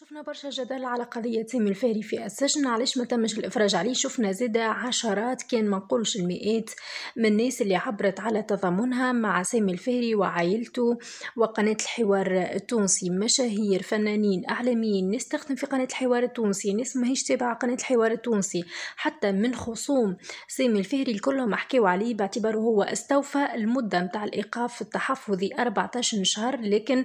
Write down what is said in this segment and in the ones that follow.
شفنا برشا جدل على قضية سامي الفهري في السجن علاش ما تمش الإفراج عليه شفنا زادة عشرات كان ما نقولش المئات من الناس اللي عبرت على تضامنها مع سامي الفهري وعائلته وقناة الحوار التونسي مشاهير فنانين إعلاميين ناس تخدم في قناة الحوار التونسي ناس ماهيش تابعة قناة الحوار التونسي حتى من خصوم سامي الفهري الكلهم حكيو عليه باعتباره هو استوفى المدة متاع الإيقاف التحفظي 14 شهر لكن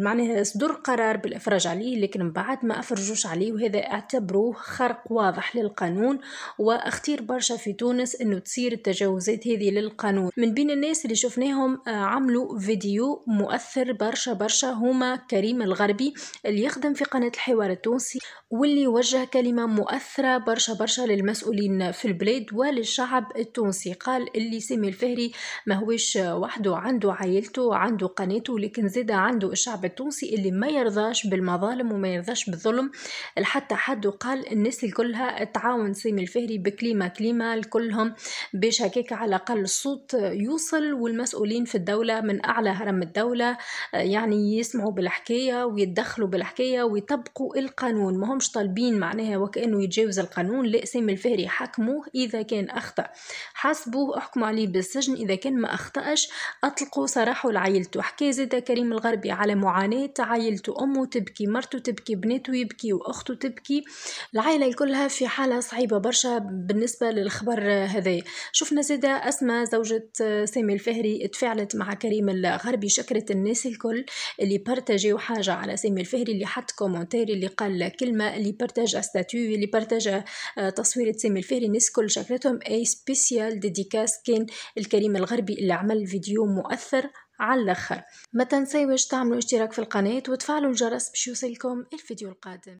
معناها صدر قرار بالإفراج عليه عليه لكن من بعد ما أفرجوش عليه وهذا اعتبروه خرق واضح للقانون واختير برشا في تونس أنه تصير التجاوزات هذه للقانون من بين الناس اللي شفناهم آه، عملوا فيديو مؤثر برشا برشا هما كريم الغربي اللي يخدم في قناة الحوار التونسي واللي وجه كلمة مؤثرة برشا برشا للمسؤولين في البلاد وللشعب التونسي قال اللي سامي الفهري ما هوش وحده عنده عائلته عنده قناته لكن زاد عنده الشعب التونسي اللي ما يرضاش بالمظالم الظالم وما يرضاش بالظلم لحتى حد وقال الناس اللي كلها تعاون سامي الفهري بكليمة كليمة لكلهم باش هكاك على الأقل الصوت يوصل والمسؤولين في الدولة من أعلى هرم الدولة آه، يعني يسمعوا بالحكاية ويتدخلوا بالحكاية ويطبقوا القانون ما همش طالبين معناها وكأنه يتجاوز القانون لا سامي الفهري حكموه إذا كان أخطأ حاسبوه أحكموا عليه بالسجن إذا كان ما أخطأش أطلقوا سراحه لعائلته حكى زاد كريم الغربي على معاناة عائلته أمه تبكي مرته تبكي بنته يبكي واخته تبكي العائله كلها في حاله صعيبه برشا بالنسبه للخبر هذايا شفنا زيدا اسماء زوجة سامي الفهري تفاعلت مع كريم الغربي شكرت الناس الكل اللي بارتاجيو حاجه على سامي الفهري اللي حط كومنتير اللي قال كلمه اللي بارتاج ستاتيو اللي بارتاج تصويره سامي الفهري الناس الكل شكرتهم اي سبيسيال ديديكاس كان الكريم الغربي اللي عمل فيديو مؤثر على الاخر ما تنساوش تعملوا اشتراك في القناه وتفعلوا الجرس باش يوصلكم الفيديو القادم